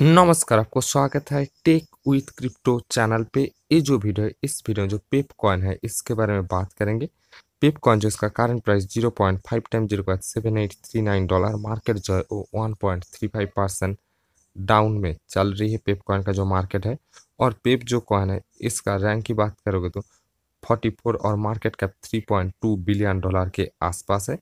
नमस्कार आपको स्वागत है टेक विथ क्रिप्टो चैनल पे ये जो वीडियो है इस वीडियो में जो पेप कॉइन है इसके बारे में बात करेंगे पेप कॉइन जो इसका current price zero point five time zero point seven eight three nine dollar market जो है वो one point three five percent down में चल रही है पेप कॉइन का जो मार्केट है और पेप जो कॉइन है इसका रैंक की बात करोगे तो फोर्टी फोर और market cap three point two billion dollar के आसपास है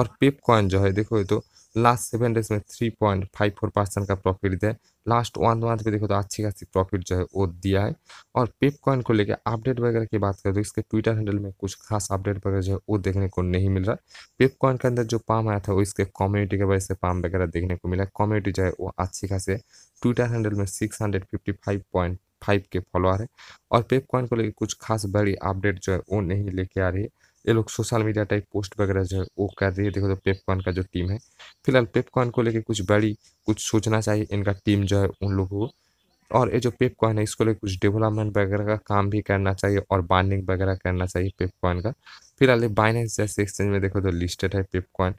और पेप कॉइन जो है देखोगे तो लास्ट सेवन डेज में three point five four percent का प्रॉफिट दिया है लास्ट वन मंथ पे देखो तो अच्छी खासी प्रॉफिट जो है वो दिया है और पेप कॉइन को लेकर अपडेट वगैरह की बात करें तो इसके ट्विटर हैंडल में कुछ खास अपडेट वगैरह जो है वो देखने को नहीं मिल रहा पेप कॉइन के अंदर जो पाम आया था वो इसके कम्युनिटी के वजह से पाम वगैरह देखने को मिला कम्युनिटी जो है वो अच्छी खासी है ट्विटर हैंडल में six hundred fifty five point five के फॉलोअर है और पेप कॉइन को लेकर कुछ खास बड़ी अपडेट जो है वो नहीं लेके आ रही है ये लोग सोशल मीडिया टाइप पोस्ट वगैरह जो है वो कर रही है देखो तो पेपकॉन का जो टीम है फिलहाल पेपकॉन को लेके कुछ बड़ी कुछ सोचना चाहिए इनका टीम जो है उन लोगों को और ये जो पेपकॉन है इसको लेकर कुछ डेवलपमेंट वगैरह का काम भी करना चाहिए और बाइंडिंग वगैरह करना चाहिए पेपकॉन का फिलहाल ये बाइनेंस जैसे एक्सचेंज में देखो तो लिस्टेड है पेपकॉन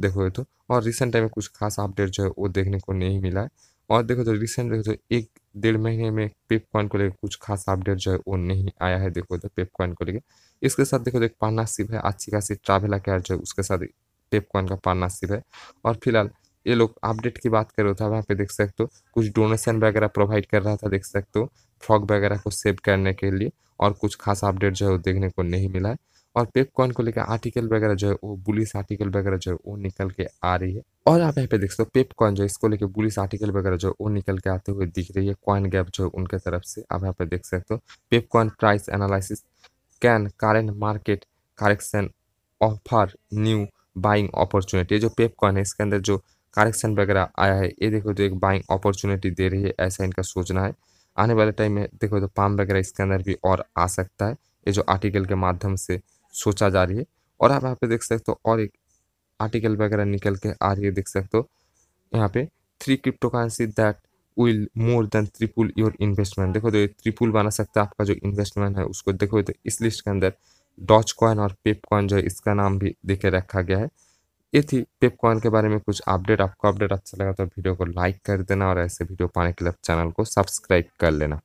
देखो तो और रिसेंट टाइम में कुछ खास अपडेट जो है वो देखने को नहीं मिला है और देखो तो रिसेंट देखो तो एक डेढ़ महीने में पेपकॉइन को लेकर कुछ खास अपडेट जो है वो नहीं आया है देखो इधर पेपकॉइन को लेकर इसके साथ देखो एक पार्टनरशिप है अच्छी खासी ट्रैवल केयर जो है उसके साथ पेपकॉइन का पार्टनरशिप है और फिलहाल ये लोग अपडेट की बात कर रहे थे वहाँ पे देख सकते हो कुछ डोनेशन वगैरह प्रोवाइड कर रहा था देख सकते हो फ्रॉक वगैरह को सेव करने के लिए और कुछ खास अपडेट जो है वो देखने को नहीं मिला है और पेप को लेकर आर्टिकल वगैरह जो है वो बुलिस आर्टिकल वगैरह जो है वो निकल के आ रही है और आप यहाँ पे देख सकते हो पेप जो है इसको लेकर बुलिस आर्टिकल वगैरह जो है वो निकल के आते हुए दिख रही है कॉइन गैप जो है उनके तरफ से आप यहाँ पे देख सकते हो Pep price analysis can current market correction offer new buying opportunity जो पेप है इसके अंदर जो करेक्शन वगैरह आया है ये देखो तो एक बाइंग अपॉर्चुनिटी दे रही है ऐसा इनका सोचना है आने वाले टाइम में देखो तो पाम वगैरह इसके अंदर भी और आ सकता है ये जो आर्टिकल के माध्यम से सोचा जा रही है और आप यहाँ पे देख सकते हो और एक आर्टिकल वगैरह निकल के आ रही है देख सकते हो यहाँ पे three crypto currency that will more than triple your investment देखो तो ये ट्रिपुल बना सकता है आपका जो इन्वेस्टमेंट है उसको देखो तो इस लिस्ट के अंदर डॉच कॉइन और पेप कॉइन जो है इसका नाम भी देखे रखा गया है ये थी पेप कॉइन के बारे में कुछ अपडेट आपको अपडेट अच्छा लगा तो वीडियो को लाइक कर देना और ऐसे वीडियो पाने के लिए चैनल को सब्सक्राइब कर लेना